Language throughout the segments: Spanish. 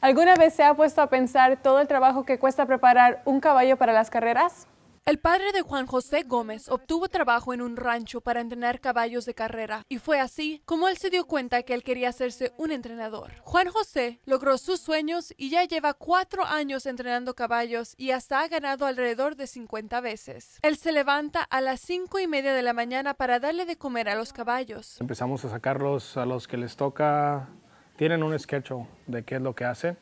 ¿Alguna vez se ha puesto a pensar todo el trabajo que cuesta preparar un caballo para las carreras? El padre de Juan José Gómez obtuvo trabajo en un rancho para entrenar caballos de carrera y fue así como él se dio cuenta que él quería hacerse un entrenador. Juan José logró sus sueños y ya lleva cuatro años entrenando caballos y hasta ha ganado alrededor de 50 veces. Él se levanta a las cinco y media de la mañana para darle de comer a los caballos. Empezamos a sacarlos a los que les toca tienen un sketch de qué es lo que hacen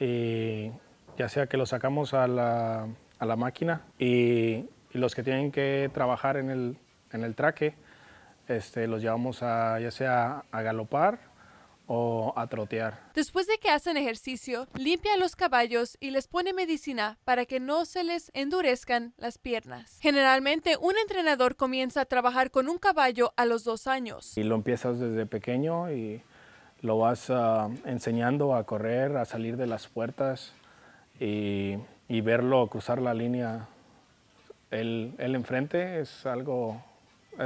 y ya sea que lo sacamos a la, a la máquina y, los que tienen que trabajar en el, en el traque este, los llevamos a, ya sea a galopar o a trotear. Después de que hacen ejercicio, limpian los caballos y les pone medicina para que no se les endurezcan las piernas. Generalmente, un entrenador comienza a trabajar con un caballo a los dos años. Y lo empiezas desde pequeño y lo vas ah, enseñando a correr, a salir de las puertas y, y verlo cruzar la línea El él enfrente es algo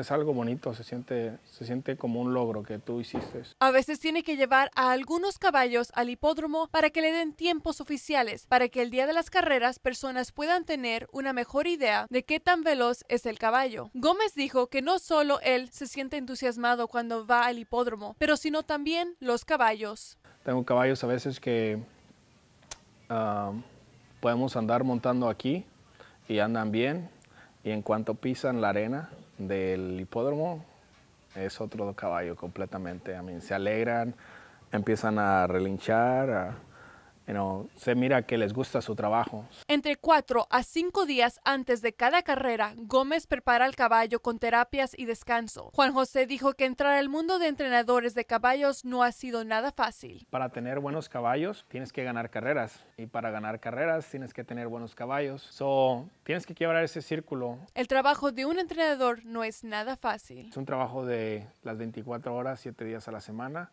es algo bonito, se siente, se siente como un logro que tú hiciste. A veces tiene que llevar a algunos caballos al hipódromo para que le den tiempos oficiales, para que el día de las carreras personas puedan tener una mejor idea de qué tan veloz es el caballo. Gómez dijo que no solo él se siente entusiasmado cuando va al hipódromo, pero sino también los caballos. Tengo caballos a veces que ah, podemos andar montando aquí y andan bien y en cuanto pisan la arena del hipódromo es otro caballo completamente. a mí se alegran, empiezan a relinchar, You se mira que les gusta su trabajo. Entre cuatro a cinco días antes de cada carrera, Gómez prepara AL caballo con terapias y descanso. Juan José dijo que entrar al mundo de entrenadores de caballos no ha sido nada fácil. Para tener buenos caballos tienes que ganar carreras y para ganar carreras tienes que tener buenos caballos. So, tienes que quebrar ese círculo. El trabajo de un entrenador no es nada fácil. Es un trabajo de las 24 horas, 7 días a la semana.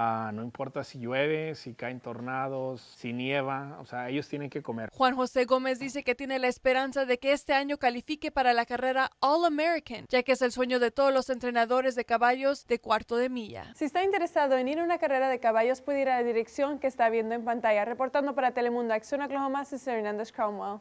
Ah, no importa si llueve, si caen tornados, si nieva, o sea, ellos tienen que comer. Juan José Gómez dice que tiene la esperanza de que este año califique para la carrera All American, ya que es el sueño de todos los entrenadores de caballos de cuarto de milla. Si está interesado en ir a una carrera de caballos, puede ir a la dirección que está viendo en pantalla. Reportando para Telemundo Acción Oklahoma, César Hernández Cromwell.